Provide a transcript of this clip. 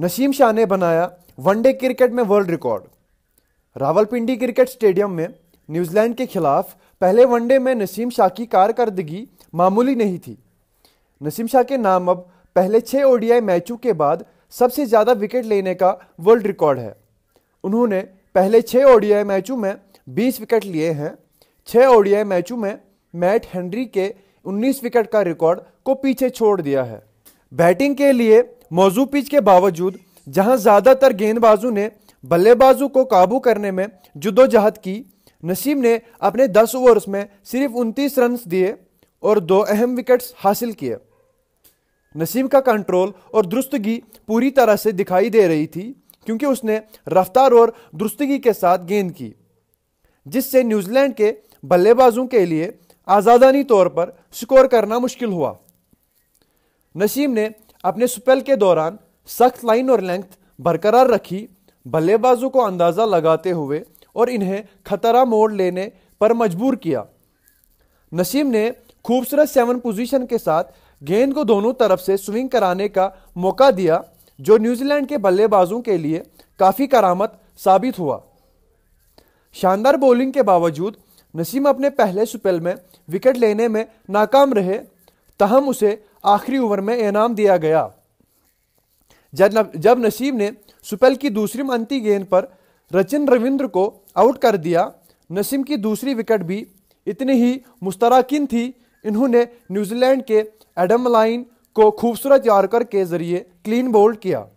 नसीम शाह ने बनाया one day cricket में world record Rawalpindi cricket stadium में न्यूजीलैंड के खिलाफ पहले वनडे में नसीम शाह की कारकर्दगी मामूली नहीं थी नसीम शाह के नाम अब पहले छः ओडीआई मैचों के बाद सबसे ज़्यादा विकेट लेने का वर्ल्ड रिकॉर्ड है उन्होंने पहले छः ओडीआई मैचों में 20 विकेट लिए हैं छः ओडीआई मैचों में मैट हेनरी के 19 विकेट का रिकॉर्ड को पीछे छोड़ दिया है बैटिंग के लिए मौजू पिच के बावजूद जहां ज़्यादातर गेंदबाजों ने बल्लेबाजों को काबू करने में जुदोजहद की नसीम ने अपने 10 ओवर्स में सिर्फ उनतीस रन दिए और दो अहम विकेट्स हासिल किए नसीम का कंट्रोल और दुरुस्तगी पूरी तरह से दिखाई दे रही थी क्योंकि उसने रफ्तार और दुरुस्तगी के साथ गेंद की जिससे न्यूजीलैंड के बल्लेबाजों के लिए आज़ादानी तौर पर स्कोर करना मुश्किल हुआ नसीम ने अपने स्पेल के दौरान सख्त लाइन और लेंथ बरकरार रखी बल्लेबाजों को अंदाज़ा लगाते हुए और इन्हें खतरा मोड़ लेने पर मजबूर किया नसीम ने खूबसूरत सेवन पोजीशन के साथ गेंद को दोनों तरफ से स्विंग कराने का मौका दिया जो न्यूजीलैंड के बल्लेबाजों के लिए काफ़ी करामत साबित हुआ शानदार बॉलिंग के बावजूद नसीम अपने पहले स्पेल में विकेट लेने में नाकाम रहे तहम उसे आखिरी ओवर में इनाम दिया गया जब नसीब ने सुपेल की दूसरी मंती गेंद पर रचिन रविंद्र को आउट कर दिया नसीम की दूसरी विकेट भी इतनी ही मुस्तराकिन थी इन्होंने न्यूजीलैंड के एडम लाइन को खूबसूरत यारकर के जरिए क्लीन बोल्ड किया